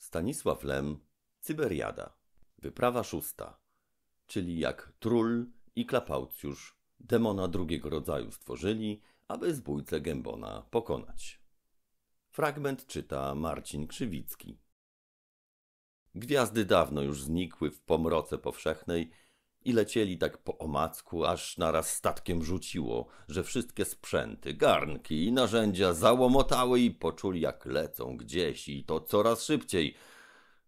Stanisław Lem, Cyberiada. Wyprawa szósta, czyli jak Trul i Klapaucjusz demona drugiego rodzaju stworzyli, aby zbójcę Gębona pokonać. Fragment czyta Marcin Krzywicki. Gwiazdy dawno już znikły w pomroce powszechnej, i lecieli tak po omacku, aż naraz statkiem rzuciło, że wszystkie sprzęty, garnki i narzędzia załomotały i poczuli jak lecą gdzieś i to coraz szybciej.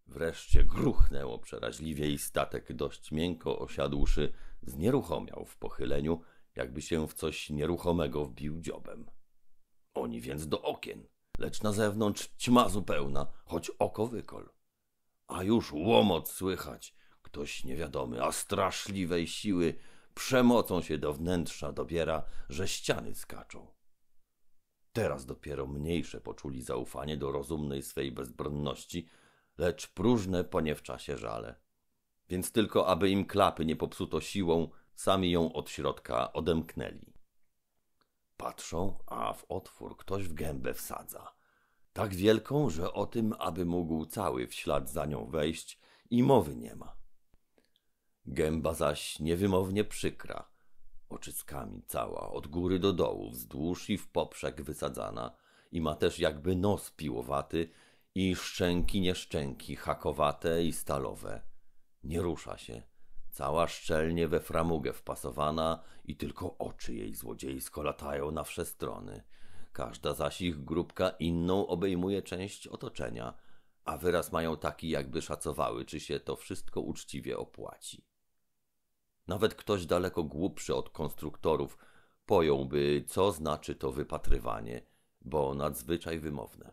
Wreszcie gruchnęło przeraźliwie i statek dość miękko osiadłszy znieruchomiał w pochyleniu, jakby się w coś nieruchomego wbił dziobem. Oni więc do okien, lecz na zewnątrz ćma zupełna, choć oko wykol. A już łomot słychać Ktoś niewiadomy, a straszliwej siły, przemocą się do wnętrza dobiera, że ściany skaczą. Teraz dopiero mniejsze poczuli zaufanie do rozumnej swej bezbronności, lecz próżne poniewczasie żale. Więc tylko, aby im klapy nie popsuto siłą, sami ją od środka odemknęli. Patrzą, a w otwór ktoś w gębę wsadza. Tak wielką, że o tym, aby mógł cały w ślad za nią wejść, i mowy nie ma gęba zaś niewymownie przykra, oczyskami cała, od góry do dołu, wzdłuż i w poprzek wysadzana i ma też jakby nos piłowaty i szczęki nieszczęki, hakowate i stalowe. Nie rusza się, cała szczelnie we framugę wpasowana i tylko oczy jej złodziejsko latają na wsze strony. Każda zaś ich grupka inną obejmuje część otoczenia, a wyraz mają taki, jakby szacowały, czy się to wszystko uczciwie opłaci. Nawet ktoś daleko głupszy od konstruktorów pojąłby, co znaczy to wypatrywanie, bo nadzwyczaj wymowne.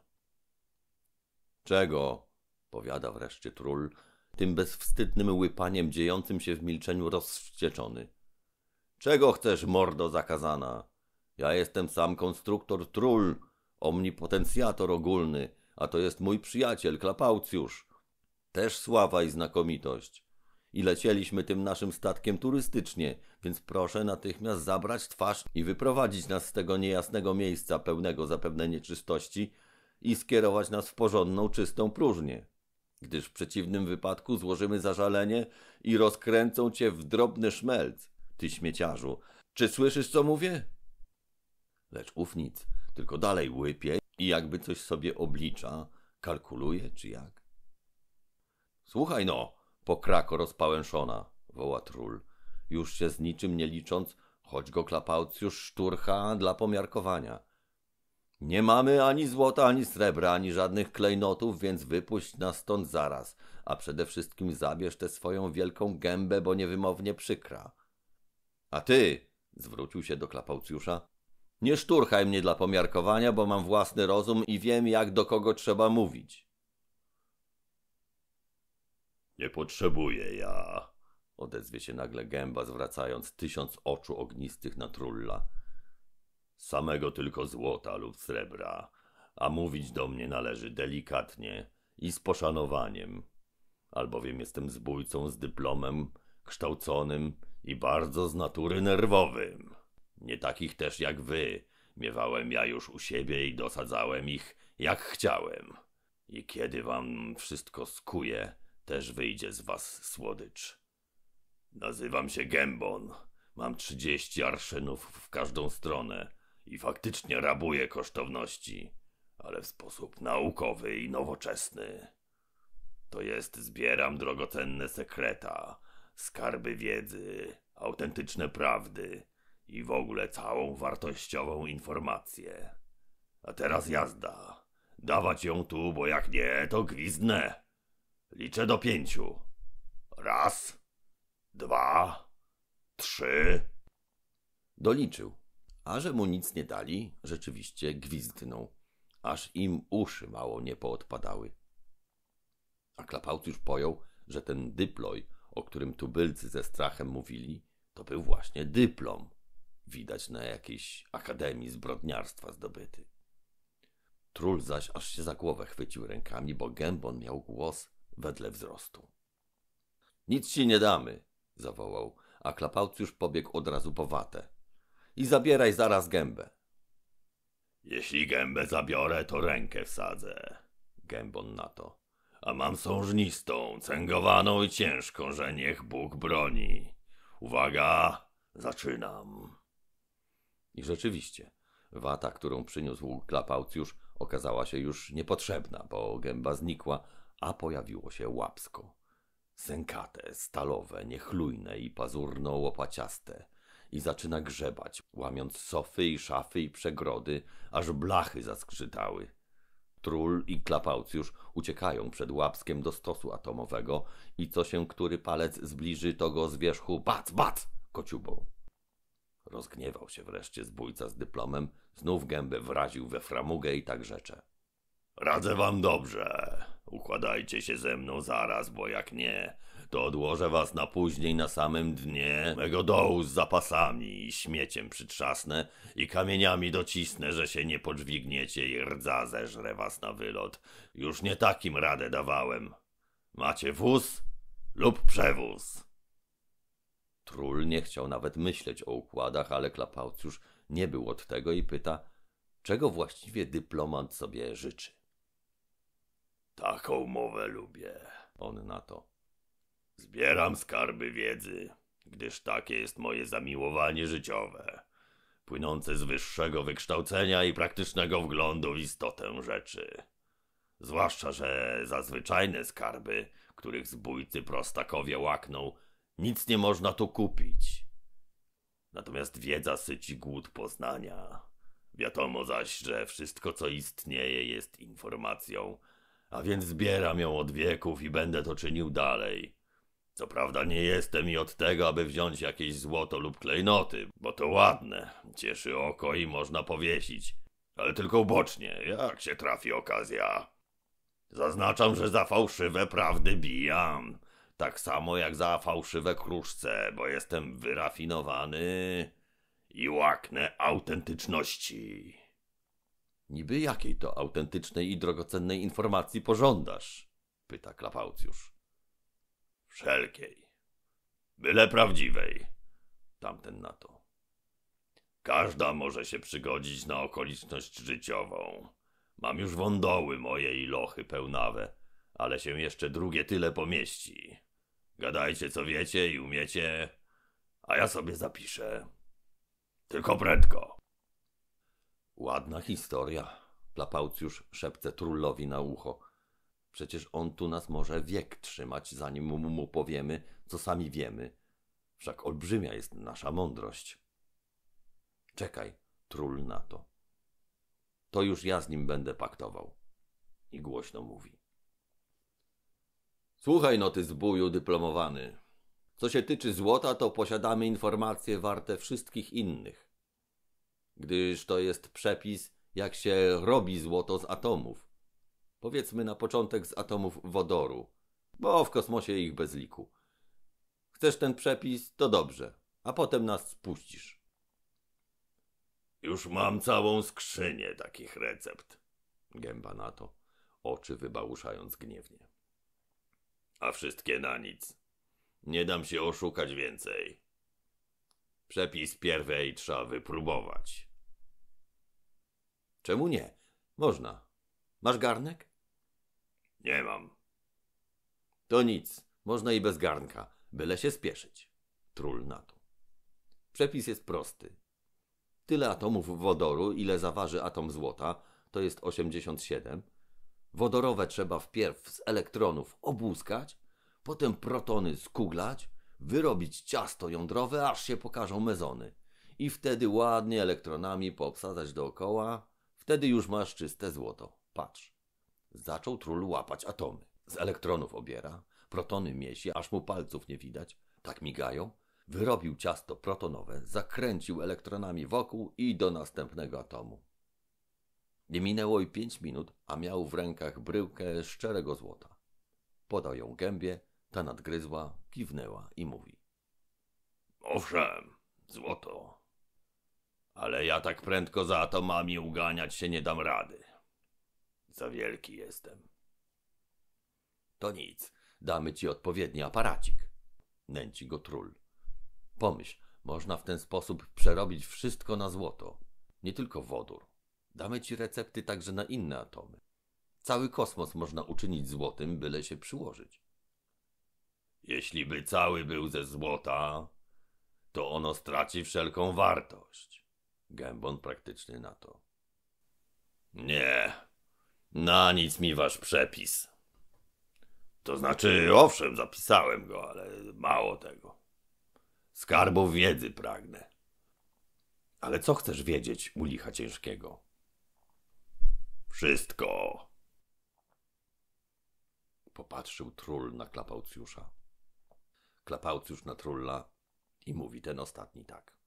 Czego? powiada wreszcie trul, tym bezwstydnym łypaniem dziejącym się w milczeniu rozwścieczony. Czego chcesz, mordo zakazana? Ja jestem sam konstruktor trul, omnipotencjator ogólny, a to jest mój przyjaciel, Klapaucjusz. Też sława i znakomitość. I lecieliśmy tym naszym statkiem turystycznie, więc proszę natychmiast zabrać twarz i wyprowadzić nas z tego niejasnego miejsca pełnego zapewne nieczystości i skierować nas w porządną, czystą próżnię. Gdyż w przeciwnym wypadku złożymy zażalenie i rozkręcą cię w drobny szmelc, ty śmieciarzu. Czy słyszysz, co mówię? Lecz ów nic, tylko dalej łypie i jakby coś sobie oblicza, kalkuluje, czy jak? Słuchaj no, po Pokrako rozpałęszona, woła Trul, już się z niczym nie licząc, choć go Klapaucjusz szturcha dla pomiarkowania. Nie mamy ani złota, ani srebra, ani żadnych klejnotów, więc wypuść nas stąd zaraz, a przede wszystkim zabierz tę swoją wielką gębę, bo niewymownie przykra. A ty, zwrócił się do Klapaucjusza, nie szturchaj mnie dla pomiarkowania, bo mam własny rozum i wiem, jak do kogo trzeba mówić. Nie potrzebuję ja. Odezwie się nagle gęba, zwracając tysiąc oczu ognistych na trulla. Samego tylko złota lub srebra, a mówić do mnie należy delikatnie i z poszanowaniem, albowiem jestem zbójcą z dyplomem, kształconym i bardzo z natury nerwowym. Nie takich też jak wy. Miewałem ja już u siebie i dosadzałem ich jak chciałem. I kiedy wam wszystko skuje, też wyjdzie z was słodycz. Nazywam się Gębon. Mam trzydzieści arszynów w każdą stronę i faktycznie rabuję kosztowności, ale w sposób naukowy i nowoczesny. To jest zbieram drogocenne sekreta, skarby wiedzy, autentyczne prawdy i w ogóle całą wartościową informację. A teraz jazda. Dawać ją tu, bo jak nie, to gwizdnę. Liczę do pięciu. Raz, dwa, trzy. Doliczył. A że mu nic nie dali, rzeczywiście gwizdnął. Aż im uszy mało nie poodpadały. A Klapaut już pojął, że ten dyploj, o którym tubylcy ze strachem mówili, to był właśnie dyplom. Widać na jakiejś akademii zbrodniarstwa zdobyty. Trul zaś aż się za głowę chwycił rękami, bo gębon miał głos wedle wzrostu. Nic ci nie damy, zawołał, a Klapałcjusz pobiegł od razu po watę. I zabieraj zaraz gębę. Jeśli gębę zabiorę, to rękę wsadzę. Gębon na to. A mam sążnistą, cęgowaną i ciężką, że niech Bóg broni. Uwaga, zaczynam. I rzeczywiście, wata, którą przyniósł Klapałcjusz, okazała się już niepotrzebna, bo gęba znikła, a pojawiło się łapsko. Sękate, stalowe, niechlujne i pazurno-łopaciaste. I zaczyna grzebać, łamiąc sofy i szafy i przegrody, aż blachy zaskrzytały. Trul i Klapaucjusz uciekają przed łapskiem do stosu atomowego i co się który palec zbliży, to go z wierzchu bac, bac kociubą. Rozgniewał się wreszcie zbójca z dyplomem, znów gębę wraził we framugę i tak rzecze. Radzę wam dobrze. Układajcie się ze mną zaraz, bo jak nie, to odłożę was na później na samym dnie mego dołu z zapasami i śmieciem przytrzasnę i kamieniami docisnę, że się nie podźwigniecie i rdza zeżre was na wylot. Już nie takim radę dawałem. Macie wóz lub przewóz. Trul nie chciał nawet myśleć o układach, ale Klapałc już nie był od tego i pyta, czego właściwie dyplomant sobie życzy. Taką mowę lubię. On na to. Zbieram skarby wiedzy, gdyż takie jest moje zamiłowanie życiowe, płynące z wyższego wykształcenia i praktycznego wglądu w istotę rzeczy. Zwłaszcza, że zazwyczajne skarby, których zbójcy prostakowie łakną, nic nie można tu kupić. Natomiast wiedza syci głód poznania. Wiadomo zaś, że wszystko, co istnieje, jest informacją – a więc zbieram ją od wieków i będę to czynił dalej. Co prawda nie jestem i od tego, aby wziąć jakieś złoto lub klejnoty, bo to ładne, cieszy oko i można powiesić, ale tylko bocznie, jak się trafi okazja. Zaznaczam, że za fałszywe prawdy bijam, tak samo jak za fałszywe kruszce, bo jestem wyrafinowany i łaknę autentyczności. Niby jakiej to autentycznej i drogocennej informacji pożądasz? Pyta Klapaucjusz. Wszelkiej. Byle prawdziwej. Tamten na to. Każda może się przygodzić na okoliczność życiową. Mam już wądoły moje i lochy pełnawe, ale się jeszcze drugie tyle pomieści. Gadajcie co wiecie i umiecie, a ja sobie zapiszę. Tylko prędko. Ładna historia, Plapałcjusz szepce trullowi na ucho. Przecież on tu nas może wiek trzymać, zanim mu powiemy, co sami wiemy. Wszak olbrzymia jest nasza mądrość. Czekaj, trul na to. To już ja z nim będę paktował. I głośno mówi. Słuchaj no ty zbóju dyplomowany. Co się tyczy złota, to posiadamy informacje warte wszystkich innych gdyż to jest przepis, jak się robi złoto z atomów. Powiedzmy na początek z atomów wodoru, bo w kosmosie ich bez liku. Chcesz ten przepis, to dobrze, a potem nas spuścisz. Już mam całą skrzynię takich recept. Gęba na to, oczy wybałuszając gniewnie. A wszystkie na nic. Nie dam się oszukać więcej. Przepis pierwej trzeba wypróbować. Czemu nie? Można. Masz garnek? Nie mam. To nic, można i bez garnka, byle się spieszyć. Trul na to. Przepis jest prosty. Tyle atomów wodoru, ile zaważy atom złota, to jest 87. Wodorowe trzeba wpierw z elektronów obłuskać, potem protony skuglać, wyrobić ciasto jądrowe, aż się pokażą mezony. I wtedy ładnie elektronami poobsadzać dookoła, Wtedy już masz czyste złoto. Patrz. Zaczął trul łapać atomy. Z elektronów obiera, protony miesi, aż mu palców nie widać. Tak migają. Wyrobił ciasto protonowe, zakręcił elektronami wokół i do następnego atomu. Nie minęło i pięć minut, a miał w rękach bryłkę szczerego złota. Podał ją gębie, ta nadgryzła, kiwnęła i mówi. Owszem, złoto ale ja tak prędko za atomami uganiać się nie dam rady. Za wielki jestem. To nic, damy ci odpowiedni aparacik. Nęci go trul. Pomyśl, można w ten sposób przerobić wszystko na złoto. Nie tylko wodór. Damy ci recepty także na inne atomy. Cały kosmos można uczynić złotym, byle się przyłożyć. Jeśli by cały był ze złota, to ono straci wszelką wartość. Gębon praktyczny na to. Nie, na nic mi wasz przepis. To znaczy, owszem, zapisałem go, ale mało tego. Skarbu wiedzy pragnę. Ale co chcesz wiedzieć u licha ciężkiego? Wszystko. Popatrzył trul na Klapałcjusza. Klapałcjusz na trulla i mówi ten ostatni tak.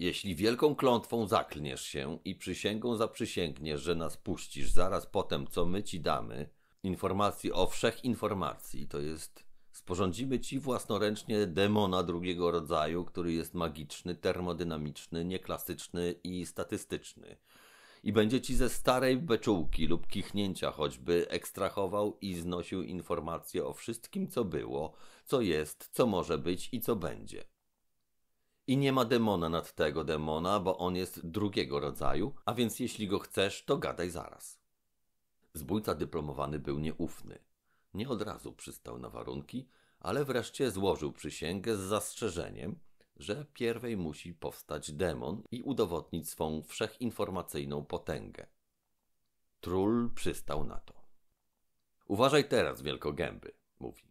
Jeśli wielką klątwą zaklniesz się i przysięgą zaprzysięgniesz, że nas puścisz zaraz potem, co my ci damy, informacji o wszech informacji, to jest sporządzimy ci własnoręcznie demona drugiego rodzaju, który jest magiczny, termodynamiczny, nieklasyczny i statystyczny. I będzie ci ze starej beczułki lub kichnięcia choćby ekstrahował i znosił informacje o wszystkim, co było, co jest, co może być i co będzie. I nie ma demona nad tego demona, bo on jest drugiego rodzaju, a więc jeśli go chcesz, to gadaj zaraz. Zbójca dyplomowany był nieufny. Nie od razu przystał na warunki, ale wreszcie złożył przysięgę z zastrzeżeniem, że pierwej musi powstać demon i udowodnić swą wszechinformacyjną potęgę. Trul przystał na to. Uważaj teraz, wielkogęby, mówi.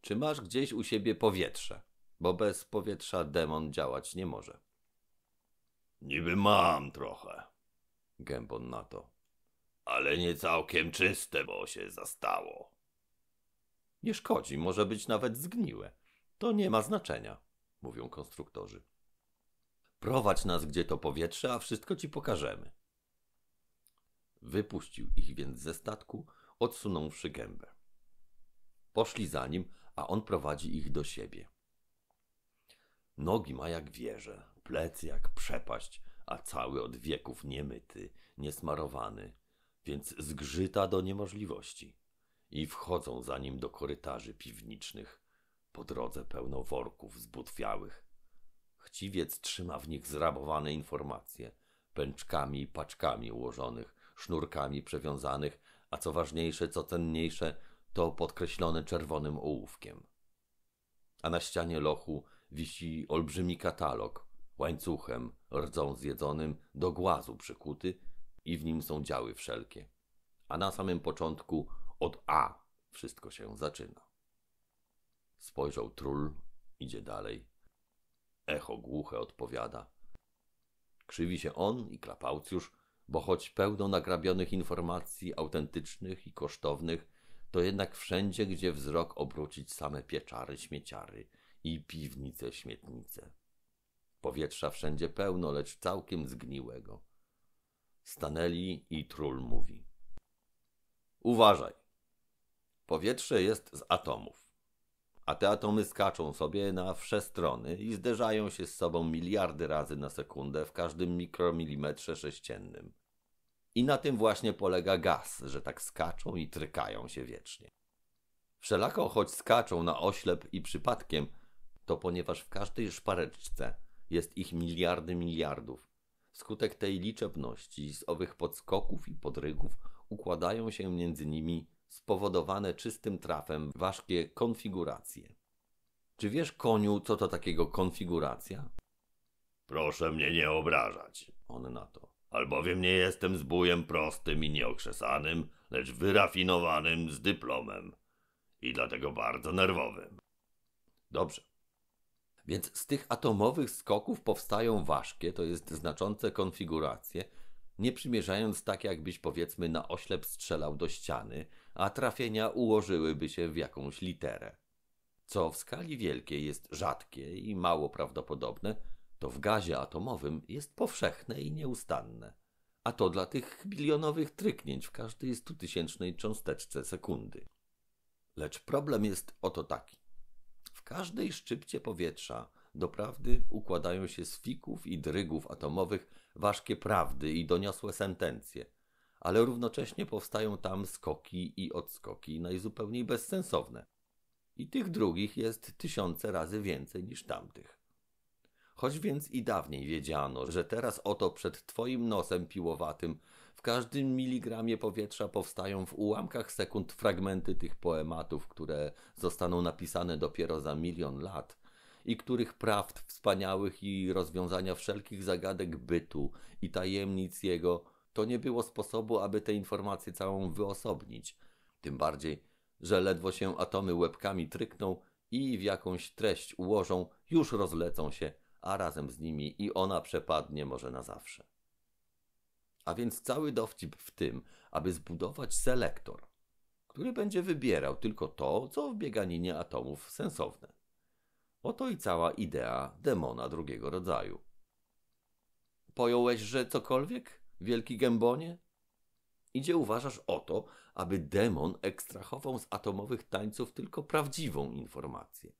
Czy masz gdzieś u siebie powietrze? bo bez powietrza demon działać nie może. Niby mam trochę. Gębon na to. Ale nie całkiem czyste, bo się zastało. Nie szkodzi, może być nawet zgniłe. To nie ma znaczenia, mówią konstruktorzy. Prowadź nas, gdzie to powietrze, a wszystko ci pokażemy. Wypuścił ich więc ze statku, odsunąwszy gębę. Poszli za nim, a on prowadzi ich do siebie. Nogi ma jak wieże, plecy jak przepaść, a cały od wieków niemyty, niesmarowany, więc zgrzyta do niemożliwości. I wchodzą za nim do korytarzy piwniczych, po drodze pełno worków zbutwiałych. Chciwiec trzyma w nich zrabowane informacje, pęczkami i paczkami ułożonych, sznurkami przewiązanych, a co ważniejsze, co cenniejsze, to podkreślone czerwonym ołówkiem. A na ścianie lochu wisi olbrzymi katalog, łańcuchem, rdzą zjedzonym, do głazu przykuty i w nim są działy wszelkie. A na samym początku od A wszystko się zaczyna. Spojrzał trul, idzie dalej. Echo głuche odpowiada. Krzywi się on i Klapaucjusz, bo choć pełno nagrabionych informacji autentycznych i kosztownych, to jednak wszędzie, gdzie wzrok obrócić same pieczary, śmieciary – i piwnice śmietnice. Powietrza wszędzie pełno, lecz całkiem zgniłego. Stanęli i trul mówi. Uważaj. Powietrze jest z atomów. A te atomy skaczą sobie na wsze strony i zderzają się z sobą miliardy razy na sekundę w każdym mikromilimetrze sześciennym. I na tym właśnie polega gaz, że tak skaczą i trykają się wiecznie. Wszelako choć skaczą na oślep i przypadkiem – to ponieważ w każdej szpareczce jest ich miliardy miliardów. Skutek tej liczebności z owych podskoków i podrygów układają się między nimi spowodowane czystym trafem ważkie konfiguracje. Czy wiesz, koniu, co to takiego konfiguracja? Proszę mnie nie obrażać. On na to. Albowiem nie jestem zbójem prostym i nieokrzesanym, lecz wyrafinowanym z dyplomem. I dlatego bardzo nerwowym. Dobrze, więc z tych atomowych skoków powstają ważkie, to jest znaczące konfiguracje, nie przymierzając tak, jakbyś powiedzmy na oślep strzelał do ściany, a trafienia ułożyłyby się w jakąś literę. Co w skali wielkiej jest rzadkie i mało prawdopodobne, to w gazie atomowym jest powszechne i nieustanne. A to dla tych bilionowych tryknięć w każdej stutysięcznej cząsteczce sekundy. Lecz problem jest oto taki każdej szczypcie powietrza doprawdy układają się z fików i drygów atomowych ważkie prawdy i doniosłe sentencje, ale równocześnie powstają tam skoki i odskoki najzupełniej bezsensowne. I tych drugich jest tysiące razy więcej niż tamtych. Choć więc i dawniej wiedziano, że teraz oto przed twoim nosem piłowatym każdym miligramie powietrza powstają w ułamkach sekund fragmenty tych poematów, które zostaną napisane dopiero za milion lat i których prawd wspaniałych i rozwiązania wszelkich zagadek bytu i tajemnic jego, to nie było sposobu, aby tę informację całą wyosobnić. Tym bardziej, że ledwo się atomy łebkami trykną i w jakąś treść ułożą, już rozlecą się, a razem z nimi i ona przepadnie może na zawsze. A więc cały dowcip w tym, aby zbudować selektor, który będzie wybierał tylko to, co w bieganinie atomów sensowne. Oto i cała idea demona drugiego rodzaju. Pojąłeś, że cokolwiek, wielki gębonie? Idzie uważasz o to, aby demon ekstrahował z atomowych tańców tylko prawdziwą informację.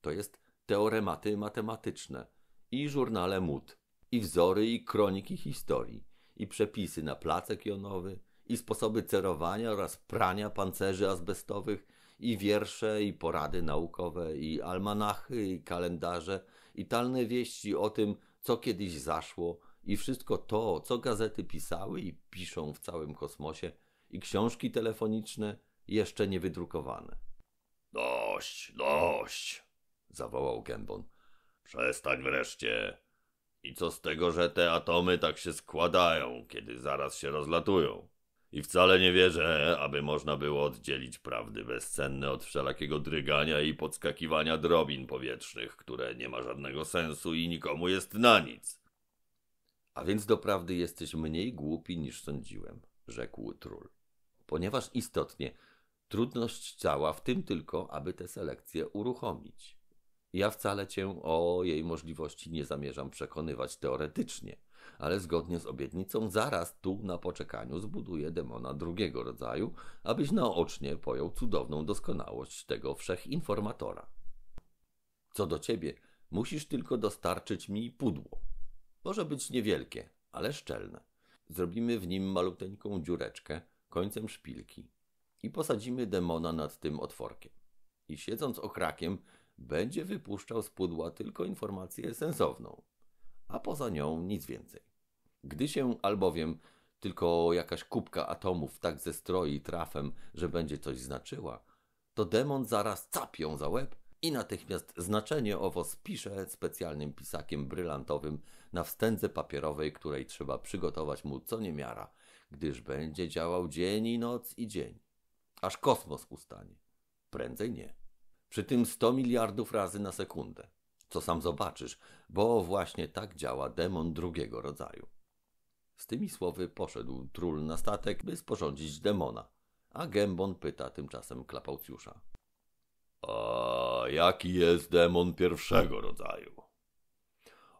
To jest teorematy matematyczne i żurnale mód, i wzory i kroniki historii, i przepisy na placek jonowy, i sposoby cerowania oraz prania pancerzy azbestowych, i wiersze, i porady naukowe, i almanachy, i kalendarze, i talne wieści o tym, co kiedyś zaszło, i wszystko to, co gazety pisały i piszą w całym kosmosie, i książki telefoniczne jeszcze nie wydrukowane. Dość, dość! zawołał Gębon. Przestań wreszcie. I co z tego, że te atomy tak się składają, kiedy zaraz się rozlatują? I wcale nie wierzę, aby można było oddzielić prawdy bezcenne od wszelakiego drygania i podskakiwania drobin powietrznych, które nie ma żadnego sensu i nikomu jest na nic. A więc doprawdy jesteś mniej głupi niż sądziłem, rzekł Trul. Ponieważ istotnie trudność ciała w tym tylko, aby tę selekcję uruchomić. Ja wcale cię o jej możliwości nie zamierzam przekonywać teoretycznie, ale zgodnie z obietnicą zaraz tu na poczekaniu zbuduję demona drugiego rodzaju, abyś naocznie pojął cudowną doskonałość tego wszechinformatora. Co do ciebie, musisz tylko dostarczyć mi pudło. Może być niewielkie, ale szczelne. Zrobimy w nim maluteńką dziureczkę końcem szpilki i posadzimy demona nad tym otworkiem. I siedząc okrakiem, będzie wypuszczał z pudła tylko informację sensowną, a poza nią nic więcej. Gdy się albowiem tylko jakaś kubka atomów tak zestroi trafem, że będzie coś znaczyła, to demon zaraz capią za łeb i natychmiast znaczenie owo spisze specjalnym pisakiem brylantowym na wstędze papierowej, której trzeba przygotować mu co niemiara, gdyż będzie działał dzień i noc i dzień, aż kosmos ustanie. Prędzej nie. Przy tym 100 miliardów razy na sekundę. Co sam zobaczysz, bo właśnie tak działa demon drugiego rodzaju. Z tymi słowy poszedł trul na statek, by sporządzić demona, a Gębon pyta tymczasem Klapałcjusza. A jaki jest demon pierwszego rodzaju?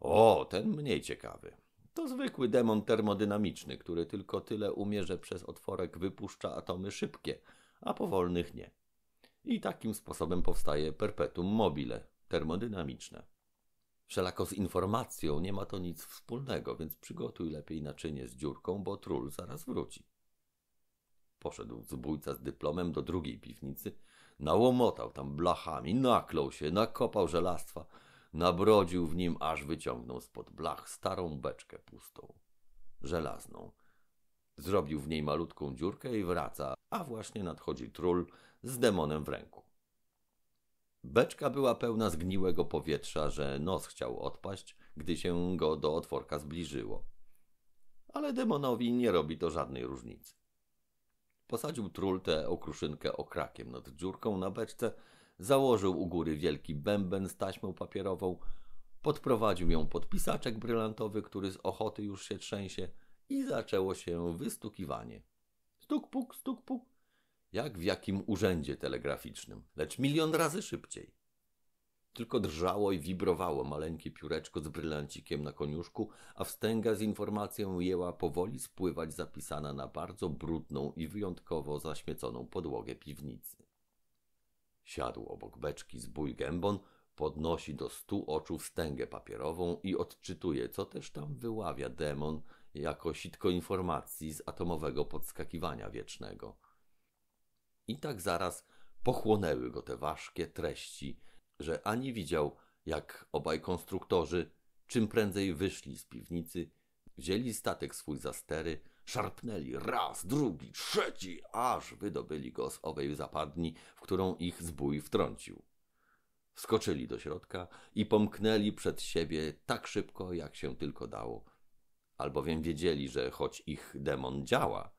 O, ten mniej ciekawy. To zwykły demon termodynamiczny, który tylko tyle umie, że przez otworek wypuszcza atomy szybkie, a powolnych nie. I takim sposobem powstaje perpetuum mobile, termodynamiczne. Wszelako z informacją nie ma to nic wspólnego, więc przygotuj lepiej naczynie z dziurką, bo trul zaraz wróci. Poszedł zbójca z dyplomem do drugiej piwnicy, nałomotał tam blachami, naklął się, nakopał żelastwa, nabrodził w nim, aż wyciągnął spod blach starą beczkę pustą, żelazną. Zrobił w niej malutką dziurkę i wraca, a właśnie nadchodzi trul z demonem w ręku. Beczka była pełna zgniłego powietrza, że nos chciał odpaść, gdy się go do otworka zbliżyło. Ale demonowi nie robi to żadnej różnicy. Posadził trultę okruszynkę okrakiem nad dziurką na beczce, założył u góry wielki bęben z taśmą papierową, podprowadził ją pod pisaczek brylantowy, który z ochoty już się trzęsie i zaczęło się wystukiwanie. Stuk puk, stuk puk, jak w jakim urzędzie telegraficznym, lecz milion razy szybciej. Tylko drżało i wibrowało maleńkie pióreczko z brylancikiem na koniuszku, a wstęga z informacją jęła powoli spływać zapisana na bardzo brudną i wyjątkowo zaśmieconą podłogę piwnicy. Siadł obok beczki z bój gębon, podnosi do stu oczu wstęgę papierową i odczytuje, co też tam wyławia demon jako sitko informacji z atomowego podskakiwania wiecznego – i tak zaraz pochłonęły go te ważkie treści, że ani widział, jak obaj konstruktorzy czym prędzej wyszli z piwnicy, wzięli statek swój za stery, szarpnęli raz, drugi, trzeci, aż wydobyli go z owej zapadni, w którą ich zbój wtrącił. Skoczyli do środka i pomknęli przed siebie tak szybko, jak się tylko dało, albowiem wiedzieli, że choć ich demon działa,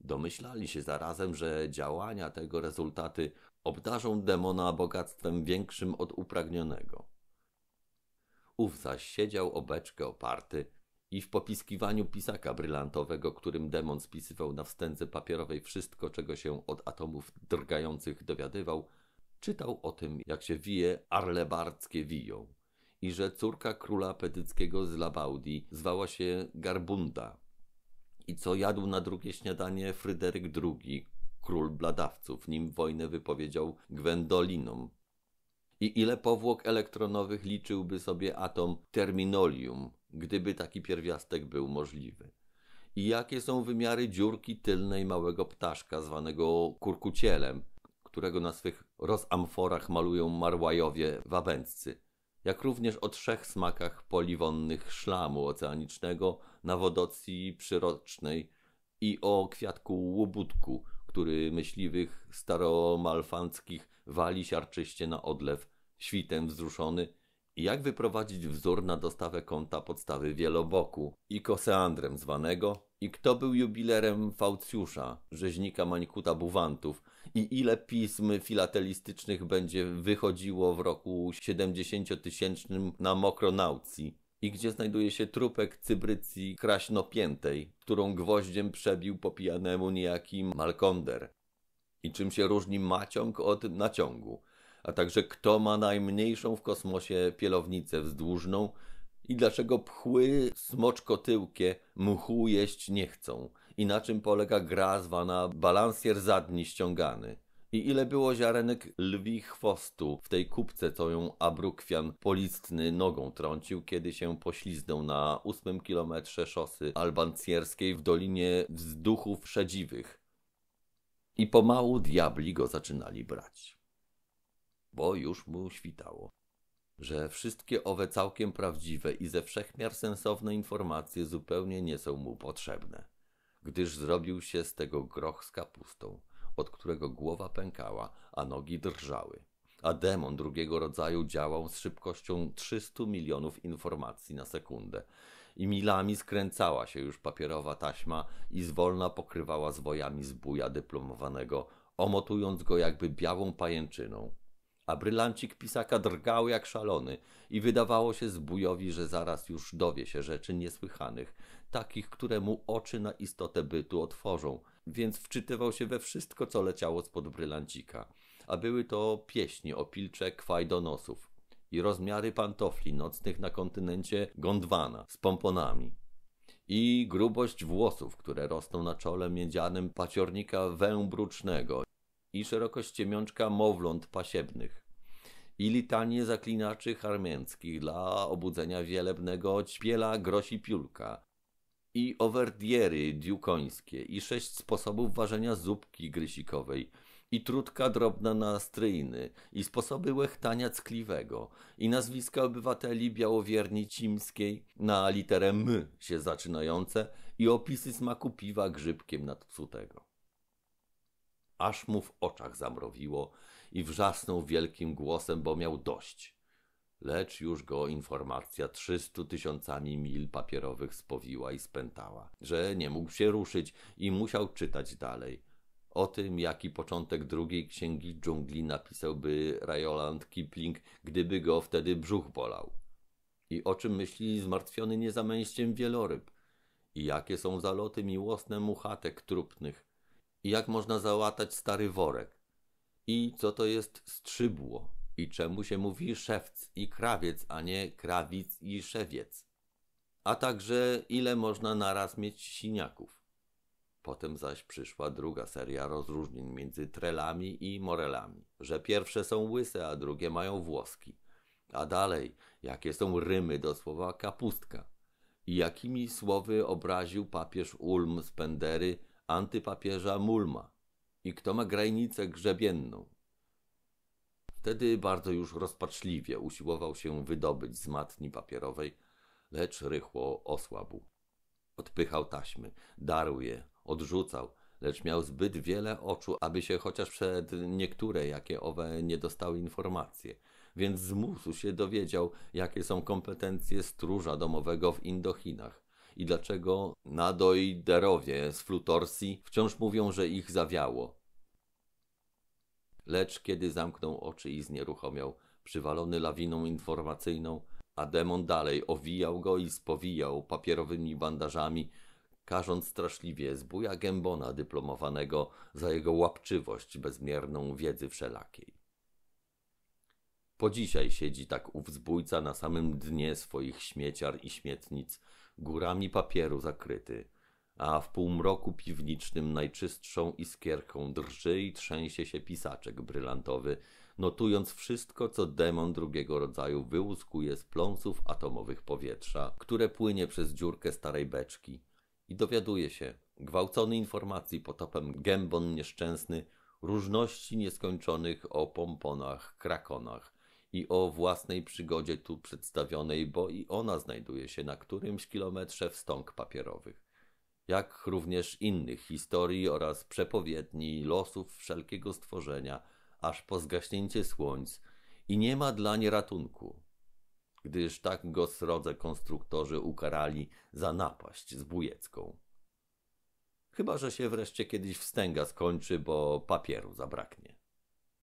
Domyślali się zarazem, że działania tego rezultaty obdarzą demona bogactwem większym od upragnionego. Ów zaś siedział obeczkę oparty i w popiskiwaniu pisaka brylantowego, którym demon spisywał na wstędze papierowej wszystko, czego się od atomów drgających dowiadywał, czytał o tym, jak się wije arlebardzkie wiją i że córka króla petyckiego z Labaudii zwała się Garbunda – i co jadł na drugie śniadanie Fryderyk II, król bladawców, nim wojnę wypowiedział Gwendolinom. I ile powłok elektronowych liczyłby sobie atom terminolium, gdyby taki pierwiastek był możliwy? I jakie są wymiary dziurki tylnej małego ptaszka zwanego kurkucielem, którego na swych rozamforach malują marłajowie wawęccy? jak również o trzech smakach poliwonnych szlamu oceanicznego na wodocji przyrocznej i o kwiatku łobudku, który myśliwych staromalfanckich wali siarczyście na odlew, świtem wzruszony, jak wyprowadzić wzór na dostawę kąta podstawy wieloboku i koseandrem zwanego, i kto był jubilerem Faucjusza, rzeźnika Manikuta Buwantów? I ile pism filatelistycznych będzie wychodziło w roku 70-tysięcznym na Mokronaucji? I gdzie znajduje się trupek Cybrycji Kraśnopiętej, którą gwoździem przebił popijanemu niejakim Malkonder? I czym się różni maciąg od naciągu? A także kto ma najmniejszą w kosmosie pielownicę wzdłużną, i dlaczego pchły smoczkotyłkie muchu jeść nie chcą i na czym polega gra zwana balansier zadni ściągany. I ile było ziarenek lwi chwostu w tej kupce, co ją Abrukwian polistny nogą trącił, kiedy się pośliznął na ósmym kilometrze szosy albancierskiej w dolinie wzduchów szedziwych. I pomału diabli go zaczynali brać. Bo już mu świtało że wszystkie owe całkiem prawdziwe i ze wszechmiar sensowne informacje zupełnie nie są mu potrzebne, gdyż zrobił się z tego groch z kapustą, od którego głowa pękała, a nogi drżały. A demon drugiego rodzaju działał z szybkością 300 milionów informacji na sekundę i milami skręcała się już papierowa taśma i zwolna pokrywała zwojami zbója dyplomowanego, omotując go jakby białą pajęczyną a brylancik pisaka drgał jak szalony i wydawało się zbójowi, że zaraz już dowie się rzeczy niesłychanych, takich, które mu oczy na istotę bytu otworzą, więc wczytywał się we wszystko, co leciało spod brylancika, a były to pieśni o pilcze kwajdonosów i rozmiary pantofli nocnych na kontynencie Gondwana z pomponami i grubość włosów, które rosną na czole miedzianym paciornika wębrucznego i szerokość ciemiączka mowląt pasiebnych i litanie zaklinaczy harmięckich dla obudzenia wielebnego ćpiela grosi piulka i overdiery dziukońskie i sześć sposobów ważenia zupki grysikowej i trutka drobna na stryjny i sposoby łechtania ckliwego i nazwiska obywateli białowierni cimskiej na literę M się zaczynające i opisy smaku piwa grzybkiem nadpsutego aż mu w oczach zamrowiło i wrzasnął wielkim głosem, bo miał dość. Lecz już go informacja trzystu tysiącami mil papierowych spowiła i spętała, że nie mógł się ruszyć i musiał czytać dalej. O tym, jaki początek drugiej księgi dżungli napisałby Rajoland Kipling, gdyby go wtedy brzuch bolał. I o czym myśli zmartwiony niezamęściem wieloryb. I jakie są zaloty miłosne muchatek trupnych, i jak można załatać stary worek i co to jest strzybło i czemu się mówi szewc i krawiec, a nie krawic i szewiec, a także ile można naraz mieć siniaków. Potem zaś przyszła druga seria rozróżnień między trelami i morelami, że pierwsze są łyse, a drugie mają włoski. A dalej, jakie są rymy do słowa kapustka i jakimi słowy obraził papież Ulm z Pendery antypapieża Mulma i kto ma granicę grzebienną. Wtedy bardzo już rozpaczliwie usiłował się wydobyć z matni papierowej, lecz rychło osłabł. Odpychał taśmy, darł je, odrzucał, lecz miał zbyt wiele oczu, aby się chociaż przed niektóre, jakie owe nie dostały informacje, więc z musu się dowiedział, jakie są kompetencje stróża domowego w Indochinach, i dlaczego nadojderowie z Flutorsi wciąż mówią, że ich zawiało. Lecz kiedy zamknął oczy i znieruchomiał, przywalony lawiną informacyjną, a demon dalej owijał go i spowijał papierowymi bandażami, karząc straszliwie zbuja gębona dyplomowanego za jego łapczywość bezmierną wiedzy wszelakiej. Po dzisiaj siedzi tak ów zbójca na samym dnie swoich śmieciar i śmietnic, górami papieru zakryty, a w półmroku piwnicznym najczystszą iskierką drży i trzęsie się pisaczek brylantowy, notując wszystko, co demon drugiego rodzaju wyłuskuje z pląsów atomowych powietrza, które płynie przez dziurkę starej beczki. I dowiaduje się, gwałcony informacji potopem gębon nieszczęsny, różności nieskończonych o pomponach, krakonach, i o własnej przygodzie tu przedstawionej, bo i ona znajduje się na którymś kilometrze wstąg papierowych, jak również innych historii oraz przepowiedni losów wszelkiego stworzenia, aż po zgaśnięcie słońc i nie ma dla niej ratunku, gdyż tak go srodze konstruktorzy ukarali za napaść z bujecką. Chyba, że się wreszcie kiedyś wstęga skończy, bo papieru zabraknie.